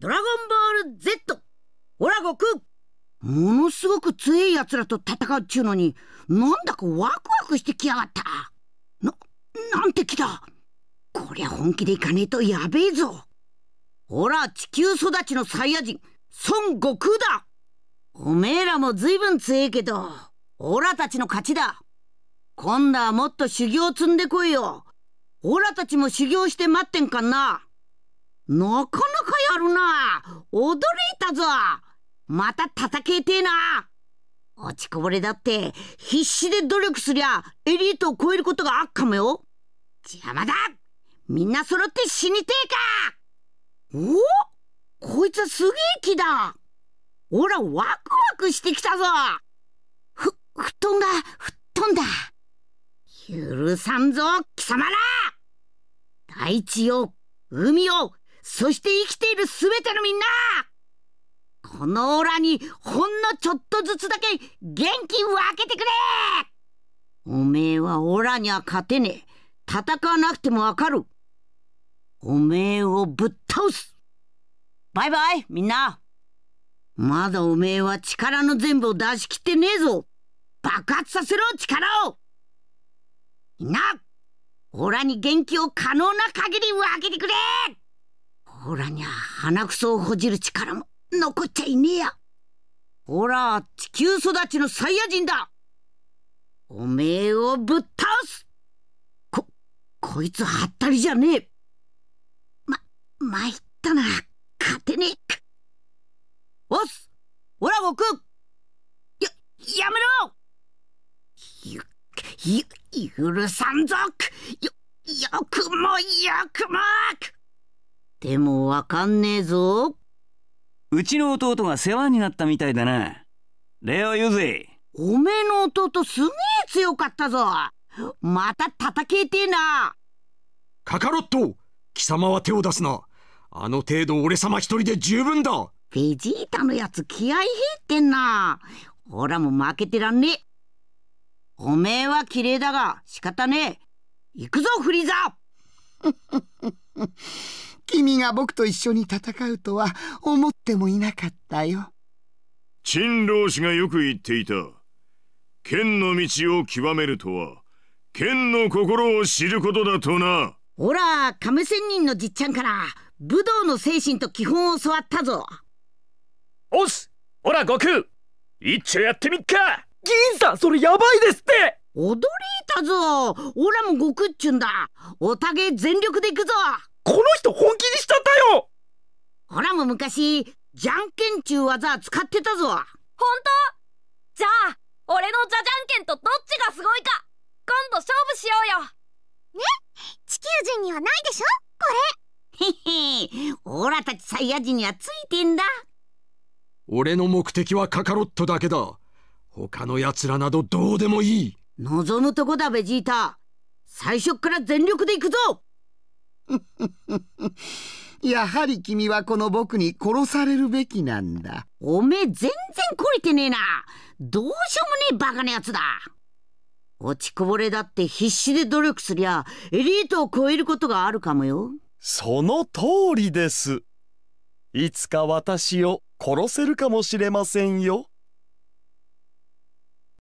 ドラゴンボール Z! オラゴ空ものすごく強い奴らと戦うっちゅうのに、なんだかワクワクしてきやがった。な、なんて来だ。こりゃ本気でいかねえとやべえぞ。オラ地球育ちのサイヤ人、孫悟空だおめえらもずいぶん強えけど、オラたちの勝ちだ。今度はもっと修行積んでこいよ。オラたちも修行して待ってんかんな。なかなかあるな驚いたぞまた叩けてえな落ちこぼれだって必死で努力すりゃエリートを超えることがあっかもよ邪魔だみんな揃って死にてえかおこいつはすげえ気だおらワクワクしてきたぞふ布団が吹っ飛んだ許さんぞ貴様ら大地よ海よそして生きているすべてのみんなこのオラにほんのちょっとずつだけ元気分けてくれおめえはオラには勝てねえ。戦わなくてもわかる。おめえをぶっ倒すバイバイ、みんなまだおめえは力の全部を出し切ってねえぞ爆発させろ、力をみんなオラに元気を可能な限り分けてくれほらにゃ鼻くそをほじる力も残っちゃいねえやほら地球育ちのサイヤ人だおめえをぶっ倒すここいつはったりじゃねえま参ったな勝てねえおっすほら悟空ややめろゆゆ許さんぞよよくもよくもでもわかんねえぞ。うちの弟が世話になったみたいだな。礼を言うぜ。おめえの弟すげえ強かったぞ。また叩けてえな。カカロット貴様は手を出すな。あの程度俺様一人で十分だ。ベジータのやつ気合い入ってんな。オラも負けてらんねえ。おめえは綺麗だが仕方ねえ。行くぞフリーザ h 君が僕と一緒に戦うとは思ってもいなかったよ。陳老氏がよく言っていた。剣の道を極めるとは、剣の心を知ることだとな。ほら、亀仙人のじっちゃんから、武道の精神と基本を教わったぞ。おすほら、悟空一丁やってみっか銀さん、それやばいですって驚いたぞオラも悟空っちゅんだおたげ全力で行くぞこの人本気にしたんだよほらも昔、じゃんけんちゅう技使ってたぞ。ほんとじゃあ、俺のじゃじゃんけんとどっちがすごいか、今度勝負しようよ。ね地球人にはないでしょこれ。へへオラたちサイヤ人にはついてんだ。俺の目的はカカロットだけだ。他の奴らなどどうでもいい。望むとこだ、ベジータ。最初から全力で行くぞ やはり君はこの僕に殺されるべきなんだ。おめえ全然懲りてねえな。どうしようもねえバカなやつだ。落ちこぼれだって必死で努力すりゃ、エリートを超えることがあるかもよ。その通りです。いつか私を殺せるかもしれませんよ。